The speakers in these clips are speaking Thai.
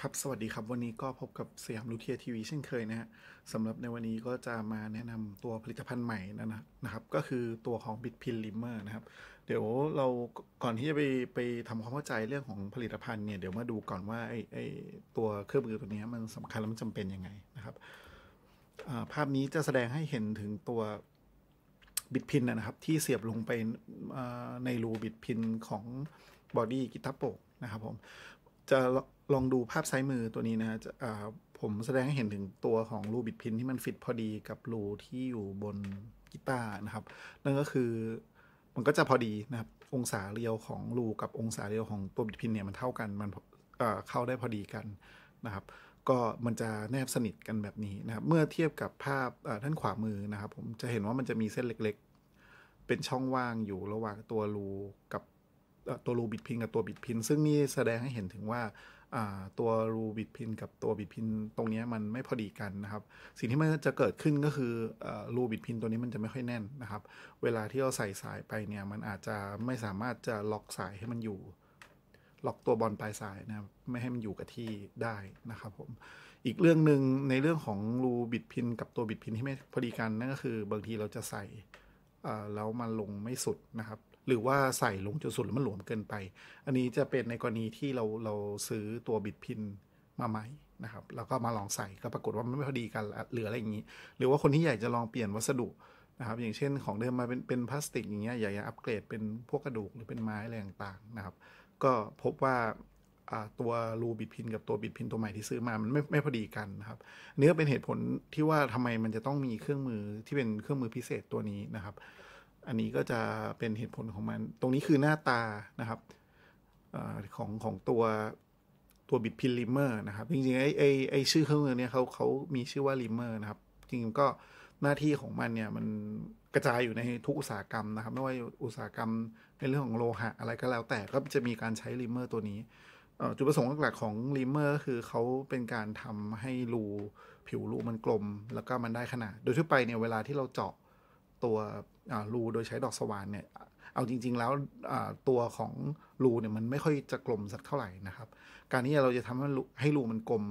ครับ สวัสดีครับวันนี้ก็พบกับสยามลูเทียทีวีเช่นเคยนะฮะสำหรับในวันนี้ก็จะมาแนะนำตัวผลิตภัณฑ์ใหม่นะนะครับ ก็คือตัวของ b i t p i n l i m อ e r นะครับ เดี๋ยวเราก่อนที่จะไปไปทำความเข้าใจเรื่องของผลิตภัณฑ์เนี่ย เดี๋ยวมาดูก่อนว่าไอ้ไอ้ตัวเครื่องมือตัวนี้มันสำคัญและมันจำเป็นยังไงนะครับ ภาพนี้จะแสดงให้เห็นถึงตัวบิดพินนะครับที่เสียบลงไปในรูบิดพินของบอดี้กีตาร์โปกนะครับผมจะลองดูภาพซ้ายมือตัวนี้นะจะผมแสดงให้เห็นถึงตัวของรูบิดพินที่มันฟิตพอดีกับรูที่อยู่บนกีตาร์นะครับ นั่นก็คือมันก็จะพอดีนะครับ องศาเรียวของรูกับองศาเรียวของตัวบิดพินเนี่ยมันเท่ากัน มันเข้าได้พอดีกันนะครับ ก็มันจะแนบสนิทกันแบบนี้นะครับ เมื่อเทียบกับภาพท่านขวามือนะครับ ผมจะเห็นว่ามันจะมีเส้นเล็ก ๆ เป็นช่องว่างอยู่ระหว่างตัวรูกับตัวรูบิดพินกับตัวบิดพิน ซึ่งนี่แสดงให้เห็นถึงว่าตัวรูบิดพินกับตัว บิดพิน ตรงนี้มันไม่พอดีกันนะครับ สิ่งที่มันจะเกิดขึ้นก็คือรูบิดพินตัวนี้มันจะไม่ค่อยแน่นนะครับ เวลาที่เราใส่สายไปเนี่ยมันอาจจะไม่สามารถจะล็อกสายให้มันอยู่ล็อกตัวบอลปลายสายนะครับไม่ให้มันอยู่กับที่ได้นะครับผม อีกเรื่องหนึ่งในเรื่องของรูบิดพิน กับตัว บิดพินที่ไม่พอดีกันนั่นก็คือบางทีเราจะใส่แล้วมันลงไม่สุดนะครับหรือว่าใส่ลงจนสุดแล้วมันหลวมเกินไป อันนี้จะเป็นในกรณีที่เราเราซื้อตัวบิดพินมาใหม่นะครับ แล้วก็มาลองใส่ก็ปรากฏว่ามันไม่พอดีกันหรืออะไรอย่างนี้ หรือว่าคนที่ใหญ่จะลองเปลี่ยนวัสดุนะครับ อย่างเช่นของเดิมมาเป็นเป็นพลาสติกอย่างเงี้ยอยากจะอัปเกรดเป็นพวกกระดูกหรือเป็นไม้อะไรต่างๆนะครับ ก็พบว่าตัวรูบิดพิน กับตัวบิดพินตัวใหม่ที่ซื้อมามันไม่ไม่พอดีกันนะครับเนื้อเป็นเหตุผลที่ว่าทำไมมันจะต้องมีเครื่องมือที่เป็นเครื่องมือพิเศษตัวนี้นะครับอันนี้ก็จะเป็นเหตุผลของมัน ตรงนี้คือหน้าตานะครับอของของตัวตัวบิดพินลิมเมอร์นะครับ จริงๆไอไอไอชื่อเครื่องมือเนี่ยเขาเขามีชื่อว่าลิมเมอร์นะครับ จริงๆก็หน้าที่ของมันเนี่ยมันกระจายอยู่ในทุกอุตสาหกรรมนะครับไม่ว่าอุตสาหกรรมในเรื่องของโลหะอะไรก็แล้วแต่ก็จะมีการใช้ลิมเมอร์ตัวนี้ จุดประสงค์หลักๆของลิมเมอร์คือเขาเป็นการทำให้รูผิวรูมันกลม แล้วก็มันได้ขนาด โดยทั่วไปเนี่ยเวลาที่เราเจาะตัวรูโดยใช้ดอกสว่านเนี่ย เอาจริง ๆ แล้วตัวของรูเนี่ยมันไม่ค่อยจะกลมสักเท่าไหร่นะครับ การที่เราจะทำให้รูให้รูมันกลม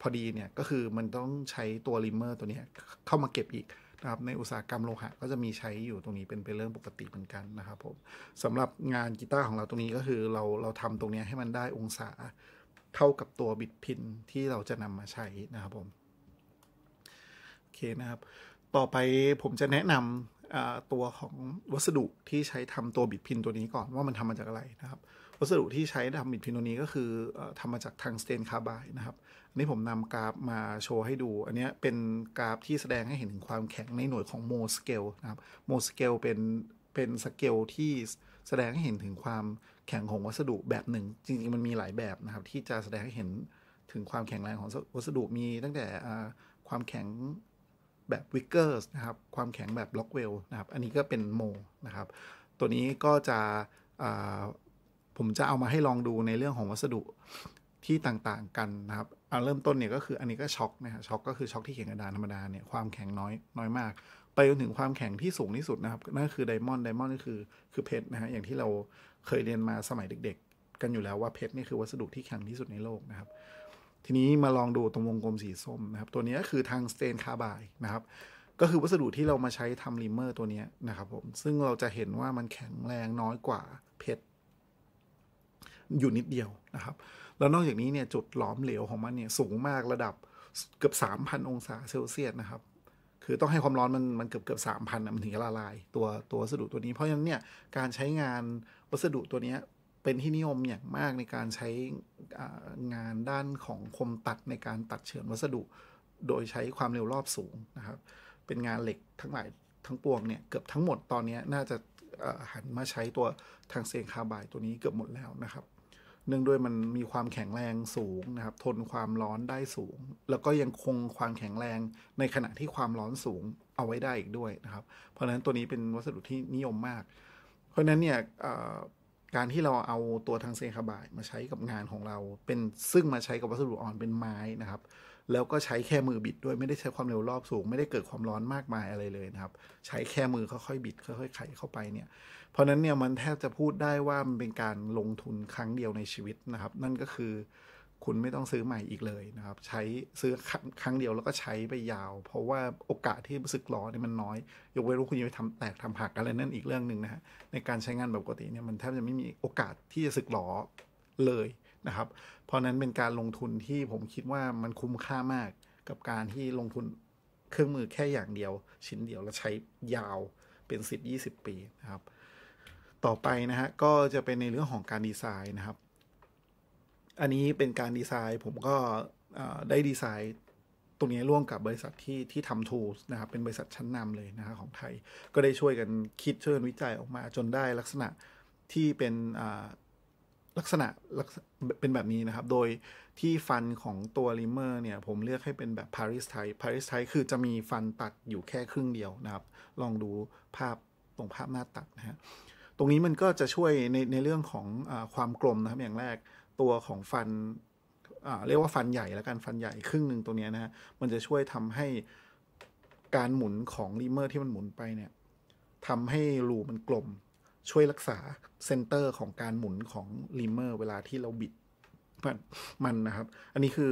พอดีเนี่ยก็คือมันต้องใช้ตัวริมเมอร์ตัวนี้ เข้ามาเก็บอีกนะครับ ในอุตสาหกรรมโลหะ ก็จะมีใช้อยู่ตรงนี้เป็นเป็นเรื่องปกติเหมือนกันนะครับผมสำหรับงานกีตาร์ของเราตรงนี้ก็คือ เราเราทำตรงนี้ให้มันได้องศาเท่ากับตัวบิดพินที่เราจะนำมาใช้นะครับผมโอเคนะครับ ต่อไปผมจะแนะนำตัวของ วัสดุที่ใช้ทำตัวบิดพินตัวนี้ก่อน ว่ามันทำมาจากอะไรนะครับ วัสดุที่ใช้ทำบิดพินตัวนี้ก็คือทำมาจากทางสเตนคาร์บายนะครับอันนี้ผมนำกราฟมาโชว์ให้ดูอันนี้เป็นกราฟที่แสดงให้เห็นถึงความแข็งในหน่วยของโมสเกลนะครับโมสเกลเป็นเป็นสเกลที่แสดงให้เห็นถึงความแข็งของวัสดุแบบหนึ่ง จริง ๆมันมีหลายแบบนะครับที่จะแสดงให้เห็นถึงความแข็งแรงของวัสดุมีตั้งแต่ความแข็งแบบวิกเกอร์สนะครับความแข็งแบบล็อกเวลนะครับ อันนี้ก็เป็นโมนะครับตัวนี้ก็จะผมจะเอามาให้ลองดูในเรื่องของวัสดุที่ต่าง ๆ กันนะครับเอาเริ่มต้นเนี่ยก็คืออันนี้ก็ช็อกนะฮะช็อกก็คือช็อกที่เขียนกระดานธรรมดาเนี่ยความแข็งน้อยน้อยมาก ไปจนถึงความแข็งที่สูงที่สุดนะครับ นั่นคือไดมอนด์ไดมอนด์ก็คือคือเพชรนะฮะอย่างที่เราเคยเรียนมาสมัยเด็ก ๆ กันอยู่แล้วว่าเพชรนี่คือวัสดุที่แข็งที่สุดในโลกนะครับทีนี้มาลองดูตรงวงกลมสีส้มนะครับ ตัวนี้คือทางสเตนคาบายนะครับ ก็คือวัสดุที่เรามาใช้ทำลิมเมอร์ตัวนี้นะครับผม ซึ่งเราจะเห็นว่ามันแข็งแรงน้อยกว่าเพชรอยู่นิดเดียวนะครับ แล้วนอกจากนี้เนี่ย จุดหลอมเหลวของมันเนี่ย สูงมากระดับเกือบ 3,000 องศาเซลเซียสนะครับ คือต้องให้ความร้อนมันมันเกือบเกือบสามพันมันถึงจะละลายตัวตัววัสดุตัวนี้เพราะฉะนั้นเนี่ยการใช้งานวัสดุตัวนี้เป็นที่นิยมอย่างมากในการใช้งานด้านของคมตัดในการตัดเฉือนวัสดุโดยใช้ความเร็วรอบสูงนะครับ เป็นงานเหล็กทั้งหลายทั้งปวงเนี่ยเกือบทั้งหมดตอนนี้น่าจะหันมาใช้ตัวทางเซียงคาบายตัวนี้เกือบหมดแล้วนะครับเนื่องด้วยมันมีความแข็งแรงสูงนะครับ ทนความร้อนได้สูง แล้วก็ยังคงความแข็งแรงในขณะที่ความร้อนสูงเอาไว้ได้อีกด้วยนะครับ เพราะฉะนั้นตัวนี้เป็นวัสดุที่นิยมมาก เพราะฉะนั้นเนี่ยการที่เราเอาตัวทางเซคาบายมาใช้กับงานของเรา เป็นซึ่งมาใช้กับวัสดุอ่อนเป็นไม้นะครับ แล้วก็ใช้แค่มือบิดด้วยไม่ได้ใช้ความเร็วรอบสูง ไม่ได้เกิดความร้อนมากมายอะไรเลยนะครับ ใช้แค่มือค่อยๆบิดค่อยๆไขเข้าไปเนี่ย เพราะนั้นเนี่ยมันแทบจะพูดได้ว่ามันเป็นการลงทุนครั้งเดียวในชีวิตนะครับ นั่นก็คือคุณไม่ต้องซื้อใหม่อีกเลยนะครับ ใช้ซื้อครั้งเดียวแล้วก็ใช้ไปยาว เพราะว่าโอกาสที่สึกหลอเนี่ยมันน้อย ยกเว้นว่าคุณจะไปทำแตกทำหักอะไรนั่นอีกเรื่องหนึ่งนะฮะในการใช้งานแบบปกติเนี่ยมันแทบจะไม่มีโอกาสที่จะสึกหลอเลยนะครับ เพราะนั้นเป็นการลงทุนที่ผมคิดว่ามันคุ้มค่ามากกับการที่ลงทุนเครื่องมือแค่อย่างเดียว ชิ้นเดียวแล้วใช้ยาวเป็น10-20 ปีนะครับ ต่อไปนะฮะก็จะเป็นในเรื่องของการดีไซน์นะครับอันนี้เป็นการดีไซน์ผมก็ได้ดีไซน์ตรงนี้ร่วมกับบริษัทที่ที่ทำทูสนะครับเป็นบริษัทชั้นนำเลยนะับของไทย ก็ได้ช่วยกันคิดช่วยกันวิจัยออกมา จนได้ลักษณะที่เป็นลักษณะเป็นแบบนี้นะครับ โดยที่ฟันของตัวลิเมอร์เนี่ยผมเลือกให้เป็นแบบพาริสไทพาริสไทคือจะมีฟันตัดอยู่แค่ครึ่งเดียวนะครับ ลองดูภาพตรงภาพหน้าตัดนะฮะตรงนี้มันก็จะช่วยในในเรื่องของอความกลมนะครับอย่างแรกตัวของฟัน เรียกว่าฟันใหญ่แล้วกัน ฟันใหญ่ครึ่งหนึ่งตรงนี้นะฮะ มันจะช่วยทำให้การหมุนของลีเมอร์ที่มันหมุนไปเนี่ยทำให้รูมันกลม ช่วยรักษาเซนเตอร์ของการหมุนของลีเมอร์เวลาที่เราบิด มันนะครับ อันนี้คือ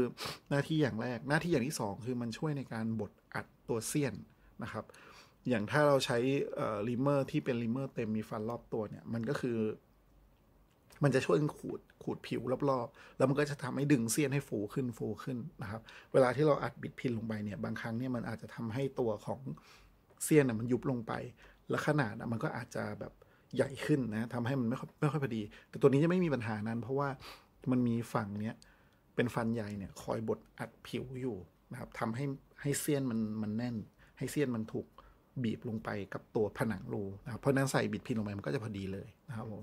หน้าที่อย่างแรก หน้าที่อย่างที่2คือมันช่วยในการบดอัดตัวเสี้ยนนะครับ อย่างถ้าเราใช้ลิเมอร์ที่เป็นลิเมอร์เต็มมีฟันรอบตัวเนี่ย มันก็คือมันจะช่วยขูดขูดผิวรอบๆ แล้วมันก็จะทำให้ดึงเสี้ยนให้ฟูขึ้นฟูขึ้นนะครับ เวลาที่เราอัดบิดพินลงไปเนี่ยบางครั้งเนี่ยมันอาจจะทำให้ตัวของเสี้ยนมันยุบลงไป และขนาดมันก็อาจจะแบบใหญ่ขึ้นนะทำให้มันไม่ค่อยไม่ค่อยพอดี แต่ตัวนี้จะไม่มีปัญหานั้น เพราะว่ามันมีฝั่งเนี้ยเป็นฟันใหญ่เนี่ยคอยบดอัดผิวอยู่นะครับทำให้ให้เสี้ยนมันมันแน่น ให้เสี้ยนมันถูกบีบลงไปกับตัวผนังรูนะครับเพราะนั้นใส่บิดพินลงไปมันก็จะพอดีเลยนะครับผม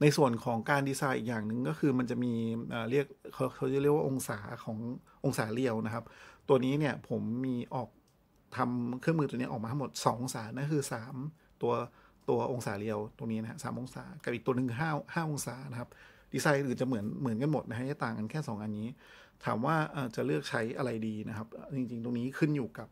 ในส่วนของการดีไซน์อีกอย่างหนึ่งก็คือมันจะมีเรียกเขาเขาจะเรียกว่าองศาขององศาเรียวนะครับ ตัวนี้เนี่ยผมมีออกทำเครื่องมือตัวนี้ออกมาทั้งหมด2องศานั่นคือ 3 ตัวตัวองศาเรียวตรงนี้นะฮะสองศากับอีกตัวหนึ่งห้าห้าองศานะครับ ดีไซน์อื่นจะเหมือนเหมือนกันหมดนะฮะจะต่างกันแค่ 2 อันนี้ ถามว่าจะเลือกใช้อะไรดีนะครับ จริงๆตรงนี้ขึ้นอยู่กับ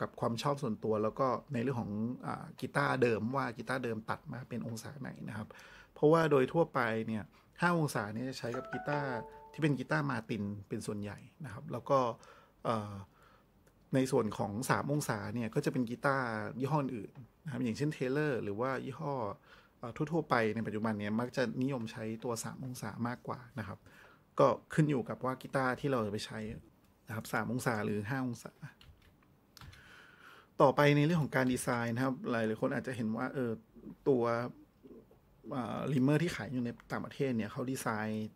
กับความชอบส่วนตัวแล้วก็ในเรื่องของอกีตาร์เดิมว่ากีตาร์เดิมตัดมาเป็นองศาไหนนะครับ เพราะว่าโดยทั่วไปเนี่ยห้าองศาเนี่ยจะใช้กับกีตาร์ที่เป็นกีตาร์มาตินเป็นส่วนใหญ่นะครับแล้วก็ในส่วนของ3องศาเนี่ยก็จะเป็นกีตาร์ยี่ห้ออื่นนะครับอย่างเช่นเทเลอร์หรือว่ายี่ห้อทั่วๆไปในปัจจุบันเนี่ยมักจะนิยมใช้ตัว3องศามากกว่านะครับ ก็ขึ้นอยู่กับว่ากีตาร์ที่เราจะไปใช้นะครับสองศาหรือ 5 องศาต่อไปในเรื่องของการดีไซน์ นะครับ หลายหลายคนอาจจะเห็นว่าเออตัวลิมเมอร์ที่ขายอยู่ในต่างประเทศเนี่ยเขาดีไซน์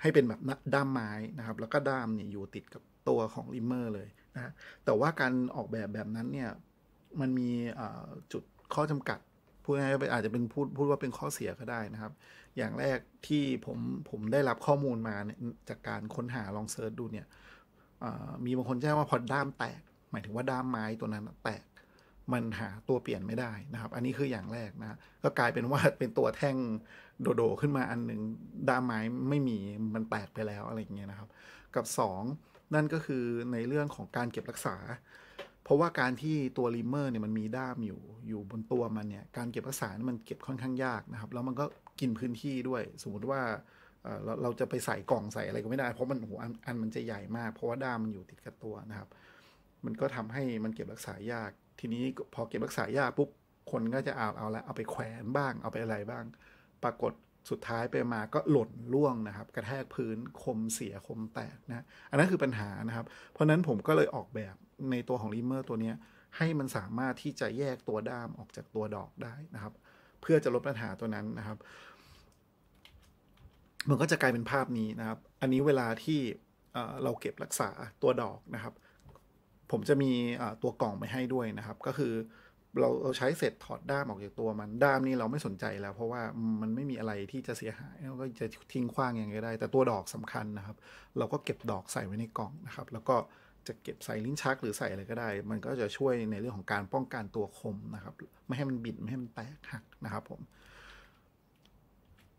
ให้เป็นแบบด้ามไม้นะครับ แล้วก็ด้ามเนี่ยอยู่ติดกับตัวของลิมเมอร์เลยนะแต่ว่าการออกแบบแบบนั้นเนี่ยมันมีจุดข้อจำกัดพูดง่ายๆอาจจะเป็นพูดพูดว่าเป็นข้อเสียก็ได้นะครับ อย่างแรกที่ผมผมได้รับข้อมูลมาจากการค้นหาลองเซิร์ชดูเนี่ยมีบางคนแจ้งว่าพอด้ามแตกหมายถึงว่าด้ามไม้ตัวนั้นแตก มันหาตัวเปลี่ยนไม่ได้นะครับ อันนี้คืออย่างแรกนะ ก็กลายเป็นว่าเป็นตัวแท่งโดโดขึ้นมาอันหนึ่งด้ามไม้ไม่มี มันแตกไปแล้วอะไรอย่างเงี้ยนะครับ กับ 2 นั่นก็คือในเรื่องของการเก็บรักษา เพราะว่าการที่ตัวริมเมอร์เนี่ยมันมีด้ามอยู่อยู่บนตัวมันเนี่ย การเก็บรักษา มันเก็บค่อนข้างยากนะครับ แล้วมันก็กินพื้นที่ด้วย สมมติว่าเราเราจะไปใส่กล่องใส่อะไรก็ไม่ได้ เพราะมันหัวอันมันจะใหญ่มาก เพราะว่าด้ามมันอยู่ติดกับตัวนะครับมันก็ทำให้มันเก็บรักษายาก ทีนี้พอเก็บรักษายากปุ๊บ คนก็จะเอาเอาละ เอาไปแขวนบ้าง เอาไปอะไรบ้าง ปรากฏสุดท้ายไปมาก็หล่นล่วงนะครับ กระแทกพื้นคมเสียคมแตกนะ อันนั้นคือปัญหานะครับ เพราะนั้นผมก็เลยออกแบบในตัวของริมเมอร์ตัวนี้ให้มันสามารถที่จะแยกตัวด้ามออกจากตัวดอกได้นะครับ เพื่อจะลดปัญหาตัวนั้นนะครับ มันก็จะกลายเป็นภาพนี้นะครับ อันนี้เวลาที่เราเก็บรักษาตัวดอกนะครับผมจะมีตัวกล่องไปให้ด้วยนะครับ ก็คือ เราเราใช้เสร็จถอดด้ามออกจากตัว มันด้ามนี่เราไม่สนใจแล้วเพราะว่ามันไม่มีอะไรที่จะเสียหายก็จะทิ้งขว้างอย่างไรได้ แต่ตัวดอกสำคัญนะครับ เราก็เก็บดอกใส่ไว้ในกล่องนะครับ แล้วก็จะเก็บใส่ลิ้นชัก หรือใส่อะไรก็ได้ มันก็จะช่วยในเรื่องของการป้องกันตัวคมนะครับ ไม่ให้มันบิดไม่ให้มันแตกหักนะครับผม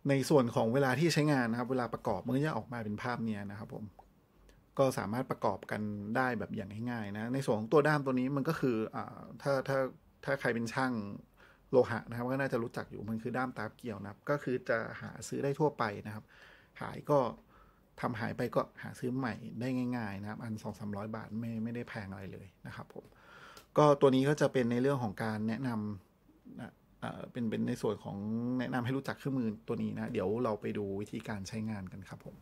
ในส่วนของเวลาที่ใช้งานนะครับเวลาประกอบมันก็จะออกมาเป็นภาพเนี้ยนะครับ ผมก็สามารถประกอบกันได้แบบอย่างง่ายๆ นะ ในส่วนของตัวด้ามตัวนี้มันก็คืออถ้าถ้าถ้าใครเป็นช่างโลหะนะครับก็น่าจะรู้จักอยู่มันคือด้ามตาเกี่ยวนะครับก็คือจะหาซื้อได้ทั่วไปนะครับ หายก็ทำหายไปก็หาซื้อใหม่ได้ง่าย ๆ นะครับ อันร้อยบาทไม่ไม่ได้แพงอะไรเลยนะครับผมก็ตัวนี้ก็จะเป็นในเรื่องของการแนะนำเป็นเป็นในส่วนของแนะนำให้รู้จักเครื่องมือตัวนี้นะ เดี๋ยวเราไปดูวิธีการใช้งานกันครับผม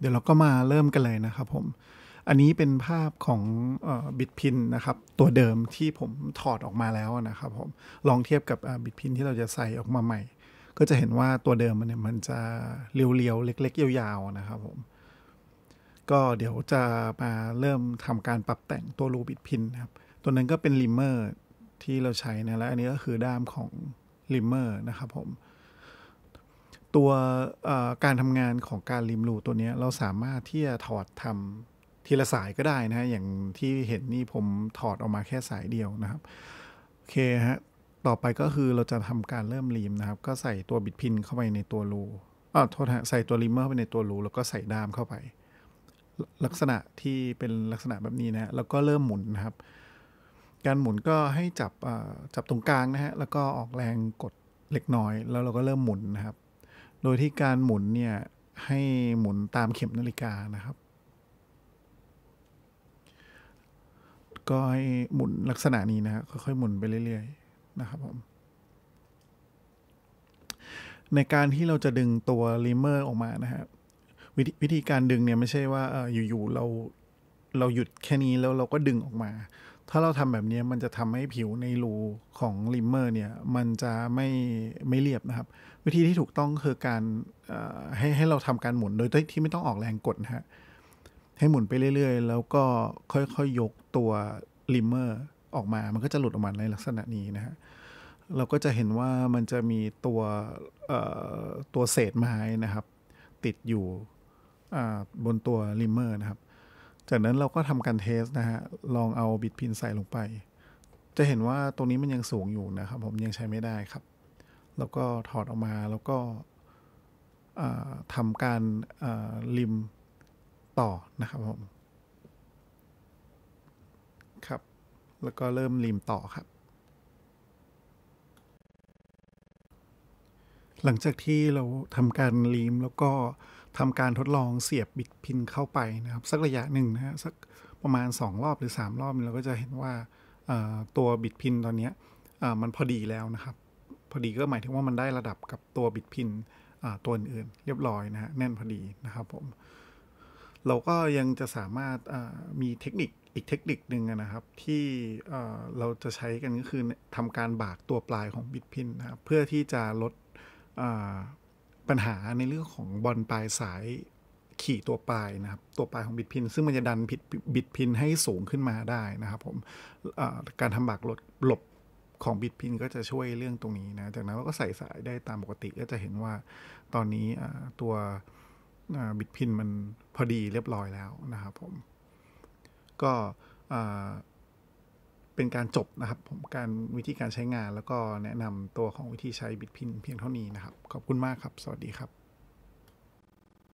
เดี๋ยวเราก็มาเริ่มกันเลยนะครับผม อันนี้เป็นภาพของบิตพินนะครับ ตัวเดิมที่ผมถอดออกมาแล้วนะครับผมลองเทียบกับบิตพินที่เราจะใส่ออกมาใหม่ ก็จะเห็นว่าตัวเดิมมันเนี่ยมันจะเรียวๆเล็ก ๆ ยาวๆนะครับผมก็เดี๋ยวจะมาเริ่มทำการปรับแต่งตัวรูบิตพินครับ ตัวนั้นก็เป็นลิมเมอร์ที่เราใช้นะและอันนี้ก็คือด้ามของลิมเมอร์นะครับผมตัวการทำงานของการริมรูตัวนี้เราสามารถที่จะถอดทำทีละสายก็ได้นะฮะอย่างที่เห็นนี่ผมถอดออกมาแค่สายเดียวนะครับโอเคฮะต่อไปก็คือเราจะทำการเริ่มริมนะครับ ก็ใส่ตัวบิดพินเข้าไปในตัวรูอ้อโทษฮะใส่ตัวริมเมอร์เข้าไปในตัวรูแล้วก็ใส่ด้ามเข้าไป ลักษณะที่เป็นลักษณะแบบนี้นะ แล้วก็เริ่มหมุนนะครับ การหมุนก็ให้จับจับตรงกลางนะฮะแล้วก็ออกแรงกดเล็กน้อย แล้วเราก็เริ่มหมุนนะครับโดยที่การหมุนเนี่ย ให้หมุนตามเข็มนาฬิกานะครับ ก็ให้หมุนลักษณะนี้นะครค่อยๆหมุนไปเรื่อยๆ นะครับผมในการที่เราจะดึงตัวลิเมอร์ออกมานะคับววิธีการดึงเนี่ย ไม่ใช่ว่าอยู่ๆ เราเราหยุดแค่นี้แล้วเราก็ดึงออกมาถ้าเราทำแบบนี้มันจะทำให้ผิวในรูของลิมเมอร์เนี่ยมันจะไม่ไม่เรียบนะครับ วิธีที่ถูกต้องคือการให้ให้เราทำการหมุนโดยที่ไม่ต้องออกแรงกดนะฮะให้หมุนไปเรื่อยๆแล้วก็ค่อยๆยยกตัวลิมเมอร์ออกมามันก็จะหลุดออกมาในลักษณะนี้นะฮะเราก็จะเห็นว่ามันจะมีตัวตัวเศษไม้นะครับ ติดอยู่บนตัวลิมเมอร์นะครับจากนั้นเราก็ทำการเทสนะฮะ ลองเอาบิดพินใส่ลงไป จะเห็นว่าตรงนี้มันยังสูงอยู่นะครับ ผมยังใช้ไม่ได้ครับ แล้วก็ถอดออกมาแล้วก็ทำการริมต่อนะครับผม ครับ แล้วก็เริ่มริมต่อครับ หลังจากที่เราทำการริมแล้วก็ทำการทดลองเสียบบิดพินเข้าไปนะครับ สักระยะหนึ่งนะฮะสักประมาณ 2 รอบหรือ 3 รอบเราก็จะเห็นว่าตัวบิดพินตอนนี้มันพอดีแล้วนะครับ พอดีก็หมายถึงว่ามันได้ระดับกับตัวบิดพินตัวอื่นๆเรียบร้อยนะฮะแน่นพอดีนะครับผมเราก็ยังจะสามารถมีเทคนิคอีกเทคนิคหนึ่งนะครับ ที่เราจะใช้กันก็คือทำการบากตัวปลายของบิดพินนะครับเพื่อที่จะลดปัญหาในเรื่องของบอลปลายสายขี่ตัวปลายนะครับ ตัวปลายของบิดพินซึ่งมันจะดันผิดบิดพินให้สูงขึ้นมาได้นะครับผมการทำบักหลดหลบของบิดพินก็จะช่วยเรื่องตรงนี้นะ จากนั้นเราก็ใส่สายได้ตามปกติก็จะเห็นว่าตอนนี้ตัวบิดพินมันพอดีเรียบร้อยแล้วนะครับผม ก็เป็นการจบนะครับ ผมการวิธีการใช้งานแล้วก็แนะนำตัวของวิธีใช้บิตพิน เพียงเท่านี้นะครับ ขอบคุณมากครับสวัสดีครับ